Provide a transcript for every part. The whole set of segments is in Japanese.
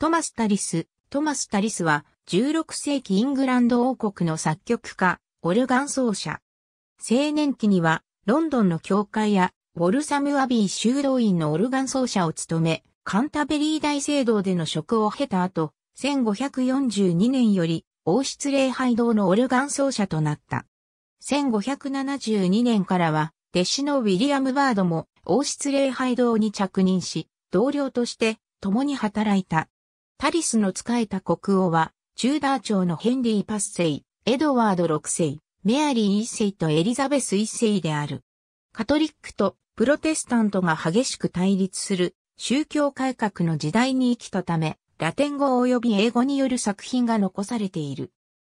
トマス・タリス。トマス・タリスは16世紀イングランド王国の作曲家、オルガン奏者。青年期にはロンドンの教会やウォルサム・アビー修道院のオルガン奏者を務め、カンタベリー大聖堂での職を経た後、1542年より王室礼拝堂のオルガン奏者となった。1572年からは、弟子のウィリアム・バードも王室礼拝堂に着任し、同僚として共に働いた。タリスの仕えた国王は、チューダー朝のヘンリーパセイ、エドワード6世、メアリー1世とエリザベス1世である。カトリックとプロテスタントが激しく対立する宗教改革の時代に生きたため、ラテン語及び英語による作品が残されている。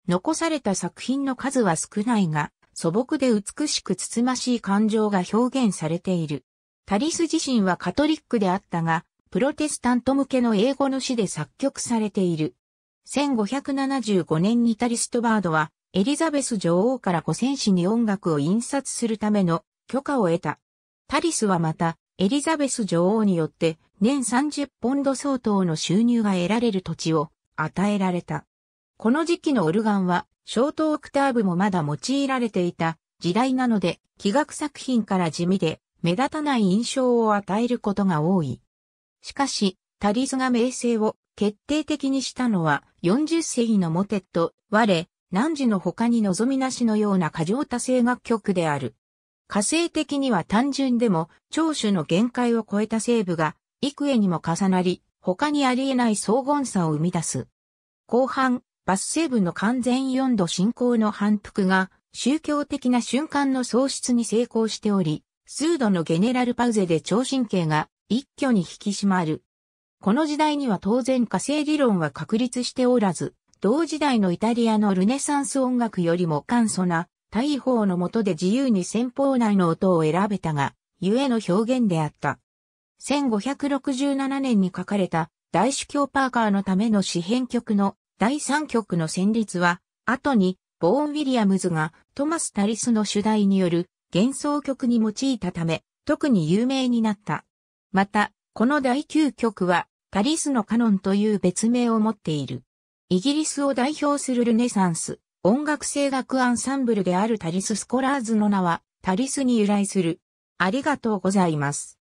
残された作品の数は少ないが、素朴で美しくつつましい感情が表現されている。タリス自身はカトリックであったが、プロテスタント向けの英語の詩で作曲されている。1575年にタリストバードは、エリザベス女王から古戦士に音楽を印刷するための許可を得た。タリスはまた、エリザベス女王によって年30ポンド相当の収入が得られる土地を与えられた。この時期のオルガンは、ショートオクターブもまだ用いられていた時代なので、器楽作品から地味で目立たない印象を与えることが多い。しかし、タリズが名声を決定的にしたのは40世紀のモテット、我、何時の他に望みなしのような過剰多声楽曲である。火星的には単純でも聴取の限界を超えた西部が幾重にも重なり、他にありえない荘厳さを生み出す。後半、バス西部の完全四度進行の反復が宗教的な瞬間の喪失に成功しており、数度のゲネラルパウゼで聴神経が一挙に引き締まる。この時代には当然火星理論は確立しておらず、同時代のイタリアのルネサンス音楽よりも簡素な大砲の下で自由に先方内の音を選べたが、ゆえの表現であった。1567年に書かれた大主教パーカーのための詩編曲の第3曲の旋律は、後にボーン・ウィリアムズがトマス・タリスの主題による幻想曲に用いたため、特に有名になった。また、この第9局は、パリスのカノンという別名を持っている。イギリスを代表するルネサンス、音楽声楽アンサンブルであるタリススコラーズの名は、タリスに由来する。ありがとうございます。